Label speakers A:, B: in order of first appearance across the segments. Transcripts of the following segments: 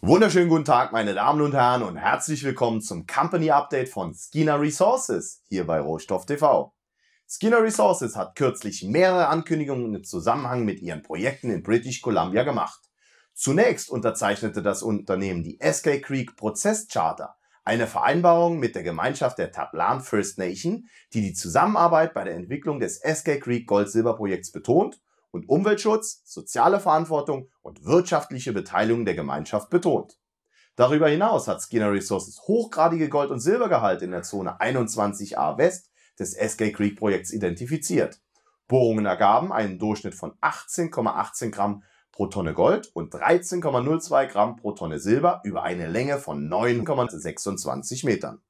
A: Wunderschönen guten Tag, meine Damen und Herren, und herzlich willkommen zum Company Update von Skinner Resources hier bei Rohstoff TV. Skinner Resources hat kürzlich mehrere Ankündigungen im Zusammenhang mit ihren Projekten in British Columbia gemacht. Zunächst unterzeichnete das Unternehmen die SK Creek Prozess Charter, eine Vereinbarung mit der Gemeinschaft der Tablan First Nation, die die Zusammenarbeit bei der Entwicklung des SK Creek Gold-Silber-Projekts betont und Umweltschutz, soziale Verantwortung und wirtschaftliche Beteiligung der Gemeinschaft betont. Darüber hinaus hat Skinner Resources hochgradige Gold- und Silbergehalte in der Zone 21a West des SK Creek Projekts identifiziert. Bohrungen ergaben einen Durchschnitt von 18,18 Gramm pro Tonne Gold und 13,02 Gramm pro Tonne Silber über eine Länge von 9,26 Metern.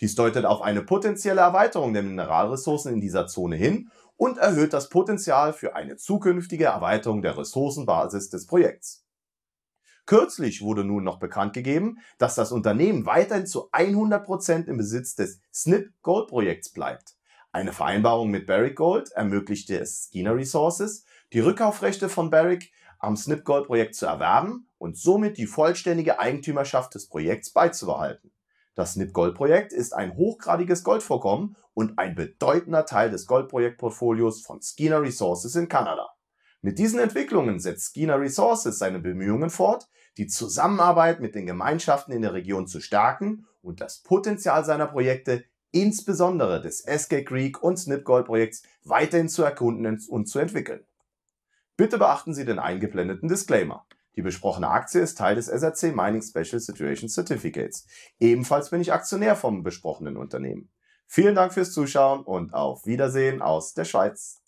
A: Dies deutet auf eine potenzielle Erweiterung der Mineralressourcen in dieser Zone hin und erhöht das Potenzial für eine zukünftige Erweiterung der Ressourcenbasis des Projekts. Kürzlich wurde nun noch bekannt gegeben, dass das Unternehmen weiterhin zu 100% Prozent im Besitz des SNP Gold Projekts bleibt. Eine Vereinbarung mit Barrick Gold ermöglichte es Skeena Resources, die Rückkaufrechte von Barrick am SNP Gold Projekt zu erwerben und somit die vollständige Eigentümerschaft des Projekts beizubehalten. Das NIP-Gold-Projekt ist ein hochgradiges Goldvorkommen und ein bedeutender Teil des Goldprojektportfolios von Skeena Resources in Kanada. Mit diesen Entwicklungen setzt Skeena Resources seine Bemühungen fort, die Zusammenarbeit mit den Gemeinschaften in der Region zu stärken und das Potenzial seiner Projekte, insbesondere des SK Creek und Snip Gold Projekts, weiterhin zu erkunden und zu entwickeln. Bitte beachten Sie den eingeblendeten Disclaimer. Die besprochene Aktie ist Teil des SRC Mining Special Situation Certificates. Ebenfalls bin ich Aktionär vom besprochenen Unternehmen. Vielen Dank fürs Zuschauen und auf Wiedersehen aus der Schweiz.